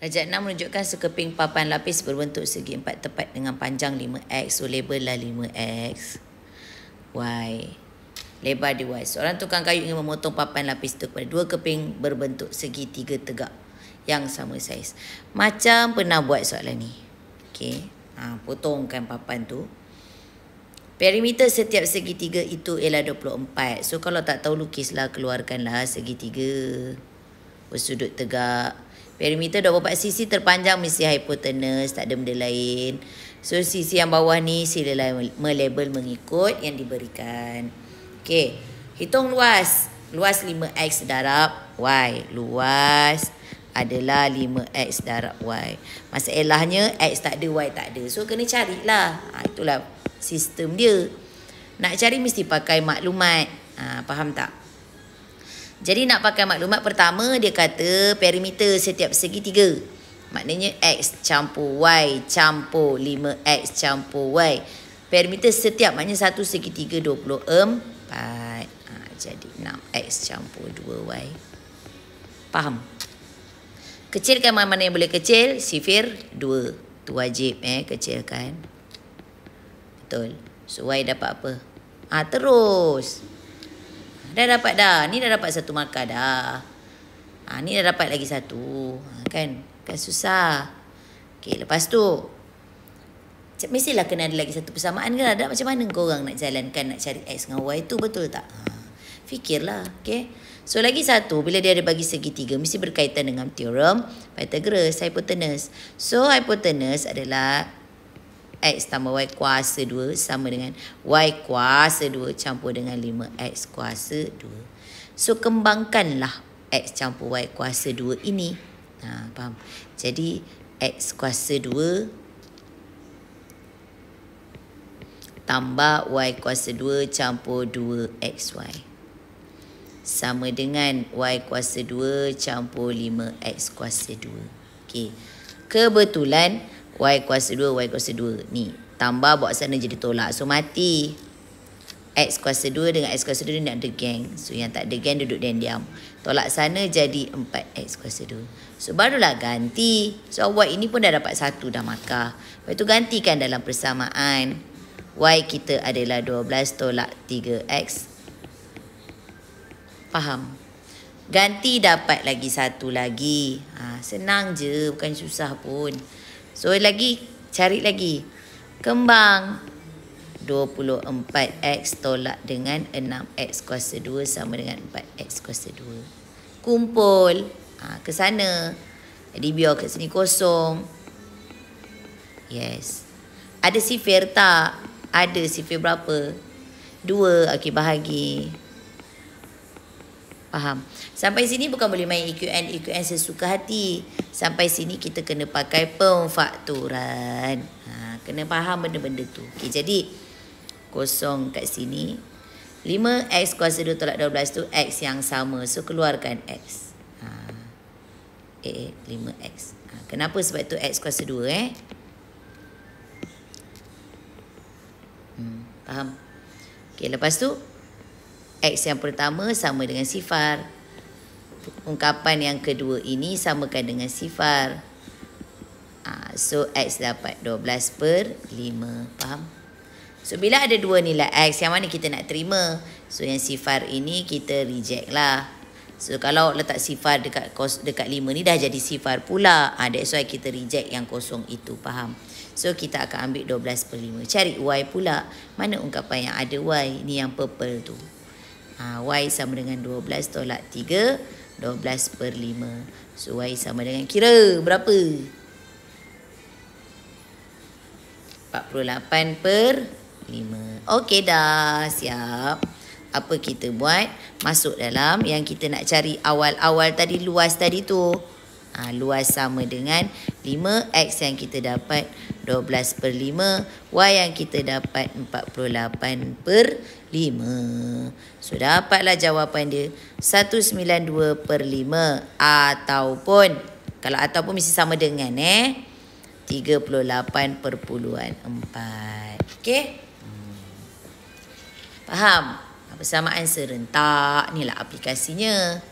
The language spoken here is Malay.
Rajat 6 menunjukkan sekeping papan lapis berbentuk segi empat tepat dengan panjang 5X. So, labellah 5X. Y. Lebar di Y. Seorang tukang kayu ingin memotong papan lapis itu kepada dua keping berbentuk segi tiga tegak yang sama saiz. Macam pernah buat soalan ni. Okay. Ha, potongkan papan tu. Perimeter setiap segi tiga itu ialah 24. So, kalau tak tahu lukislah, keluarkanlah segi tiga bersudut tegak. Perimeter 24 sisi terpanjang mesti hypotenuse, tak ada benda lain. So, sisi yang bawah ni silalah melabel mengikut yang diberikan. Okay, hitung luas. Luas 5X darab Y. Luas adalah 5X darab Y. Masalahnya X tak ada, Y tak ada. So, kena carilah. Ha, itulah sistem dia. Nak cari mesti pakai maklumat. Ha, faham tak? Jadi nak pakai maklumat pertama dia kata perimeter setiap segi tiga Maknanya X campur Y campur 5X campur Y. Perimeter setiap maknanya satu segi 3 24. Ha, jadi 6X campur 2Y. Faham? Kecilkan mana-mana yang boleh kecil. Sifir 2. Itu wajib eh kecilkan. Betul. So Y dapat apa? Ah ha, Terus. Terus. Dah dapat dah. Ni dah dapat satu markah dah. Ha, ni dah dapat lagi satu. Ah, kan? Kan susah. Okey, lepas tu. Mestilah kena ada lagi satu persamaan kan? Ada macam mana korang nak jalankan, nak cari X dengan Y tu, betul tak? Ha, fikirlah, okey? So, lagi satu, bila dia ada bagi segitiga, mesti berkaitan dengan teorem Pythagoras, hypotenuse. So, hypotenuse adalah X tambah Y kuasa 2 sama dengan Y kuasa 2 campur dengan 5X kuasa 2. So, kembangkanlah X campur Y kuasa 2 ini. Ha, faham? Jadi, X kuasa 2 tambah Y kuasa 2 campur 2XY. Sama dengan Y kuasa 2 campur 5X kuasa 2. Okey. Kebetulan... Kebetulan... Y kuasa 2, Y kuasa 2. Ni. Tambah buat sana jadi tolak. So, mati. X kuasa 2 dengan X kuasa 2 ni nak ada geng. So, yang tak ada geng duduk dan diam. Tolak sana jadi 4X kuasa 2. So, barulah ganti. So, Y ini pun dah dapat satu, dah makar. Lepas tu, gantikan dalam persamaan. Y kita adalah 12 tolak 3X. Faham? Ganti dapat lagi satu lagi. Ha, senang je. Bukan susah pun. So lagi cari lagi. Kembang 24x tolak dengan 6x kuasa 2 sama dengan 4x kuasa 2. Kumpul ha, ke sana. Jadi biar kat sini kosong. Yes. Ada sifir tak? Ada sifir berapa? 2. Okey bahagi. Bahagi. Faham. Sampai sini bukan boleh main EQN EQN sesuka hati. Sampai sini kita kena pakai pemfakturan. Ha, kena faham benda-benda tu. Okey, jadi kosong kat sini. 5x kuasa 2 tolak 12 tu x yang sama. So keluarkan x. Ha. Eh, eh 5x. Ha, kenapa sebab tu x kuasa 2 eh? Hmm, faham. Okey, lepas tu X yang pertama sama dengan sifar. Ungkapan yang kedua ini samakan dengan sifar. Ah, so, X dapat 12 per 5. Faham? So, bila ada dua nilai X, yang mana kita nak terima? So, yang sifar ini kita reject lah. So, kalau letak sifar dekat kos dekat 5 ni dah jadi sifar pula. Ha, that's why kita reject yang kosong itu. Faham? So, kita akan ambil 12 per 5. Cari Y pula. Mana ungkapan yang ada Y? Ni yang purple tu. Ha, y sama dengan 12 tolak 3. 12 per 5. So y sama dengan kira berapa? 48 per 5. Okey dah siap. Apa kita buat? Masuk dalam yang kita nak cari awal-awal tadi luas tadi tu. Ha, luas sama dengan 5x yang kita dapat 12 per 5. Y yang kita dapat 48 per 5. So dapatlah jawapan dia 192 per 5 ataupun kalau ataupun mesti sama dengan eh 38.4. Okey. Hmm. Faham? samaan serentak ni lah aplikasinya.